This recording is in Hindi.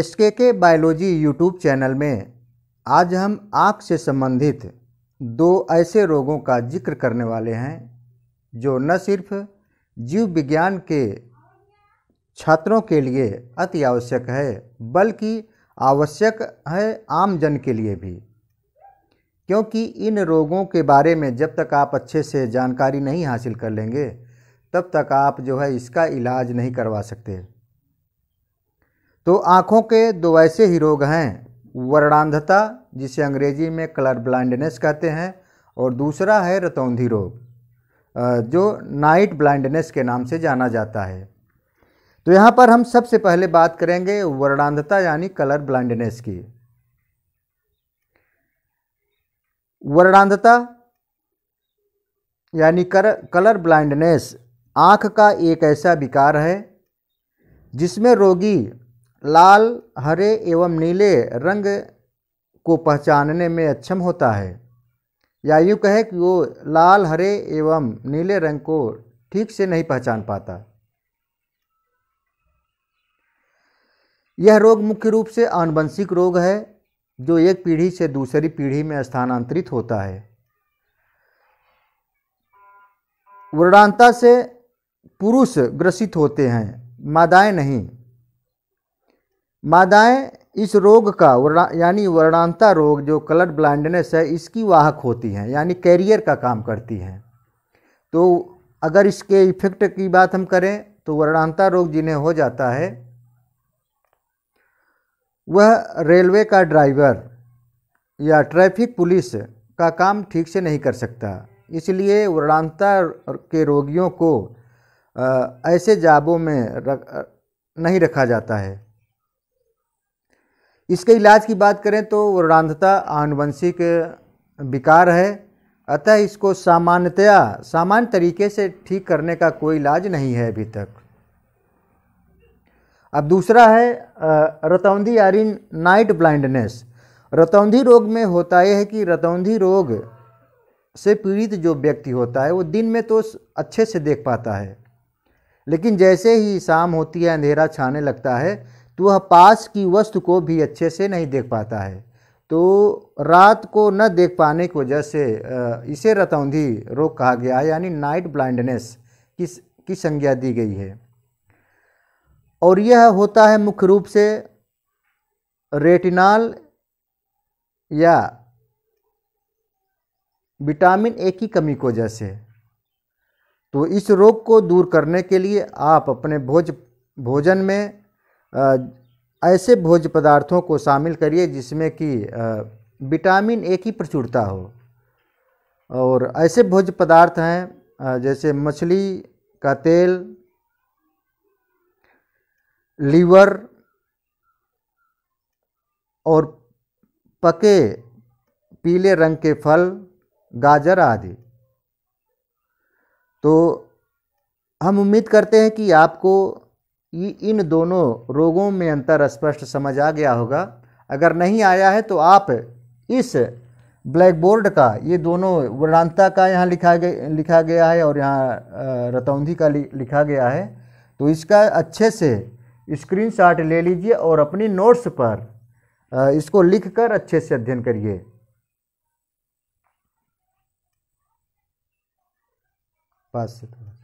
एस के के बायोलॉजी यूट्यूब चैनल में आज हम आँख से संबंधित दो ऐसे रोगों का जिक्र करने वाले हैं जो न सिर्फ जीव विज्ञान के छात्रों के लिए अति आवश्यक है बल्कि आवश्यक है आम जन के लिए भी क्योंकि इन रोगों के बारे में जब तक आप अच्छे से जानकारी नहीं हासिल कर लेंगे तब तक आप जो है इसका इलाज नहीं करवा सकते तो आँखों के दो ऐसे ही रोग हैं वर्णांधता जिसे अंग्रेजी में कलर ब्लाइंडनेस कहते हैं और दूसरा है रतौंधी रोग जो नाइट ब्लाइंडनेस के नाम से जाना जाता है तो यहाँ पर हम सबसे पहले बात करेंगे वर्णांधता यानी कलर ब्लाइंडनेस की वर्णांधता यानी कर कलर ब्लाइंडनेस आँख का एक ऐसा विकार है जिसमें रोगी लाल हरे एवं नीले रंग को पहचानने में अक्षम होता है या यूँ कहे कि वो लाल हरे एवं नीले रंग को ठीक से नहीं पहचान पाता यह रोग मुख्य रूप से आनुवंशिक रोग है जो एक पीढ़ी से दूसरी पीढ़ी में स्थानांतरित होता है वृणांता से पुरुष ग्रसित होते हैं मादाएं नहीं मादाएं इस रोग का वर्णा यानी वर्णांता रोग जो कलर ब्लाइंडनेस है इसकी वाहक होती हैं यानी कैरियर का काम करती हैं तो अगर इसके इफेक्ट की बात हम करें तो वर्णांता रोग जिन्हें हो जाता है वह रेलवे का ड्राइवर या ट्रैफिक पुलिस का काम ठीक से नहीं कर सकता इसलिए वर्णांता के रोगियों को ऐसे जाबों में रख नहीं रखा जाता है इसके इलाज की बात करें तो रांधता आनुवंशिक विकार है अतः इसको सामान्यतया सामान्य तरीके से ठीक करने का कोई इलाज नहीं है अभी तक अब दूसरा है रतौंधी इन नाइट ब्लाइंडनेस रतौंधी रोग में होता यह है कि रतौंधी रोग से पीड़ित जो व्यक्ति होता है वो दिन में तो अच्छे से देख पाता है लेकिन जैसे ही शाम होती है अंधेरा छाने लगता है तो वह पास की वस्तु को भी अच्छे से नहीं देख पाता है तो रात को न देख पाने की वजह से इसे रतौंधी रोग कहा गया है यानी नाइट ब्लाइंडनेस की की संज्ञा दी गई है और यह होता है मुख्य रूप से रेटिनॉल या विटामिन ए की कमी की वजह से तो इस रोग को दूर करने के लिए आप अपने भोज भोजन में ऐसे भोज पदार्थों को शामिल करिए जिसमें कि विटामिन ए की प्रचुरता हो और ऐसे भोज पदार्थ हैं जैसे मछली का तेल लीवर और पके पीले रंग के फल गाजर आदि तो हम उम्मीद करते हैं कि आपको इन दोनों रोगों में अंतर स्पष्ट समझ आ गया होगा अगर नहीं आया है तो आप इस ब्लैक बोर्ड का ये दोनों वर्णांता का यहाँ लिखा गया लिखा गया है और यहाँ रतौंधी का लिखा गया है तो इसका अच्छे से स्क्रीनशॉट ले लीजिए और अपनी नोट्स पर इसको लिखकर अच्छे से अध्ययन करिए पास से थोड़ा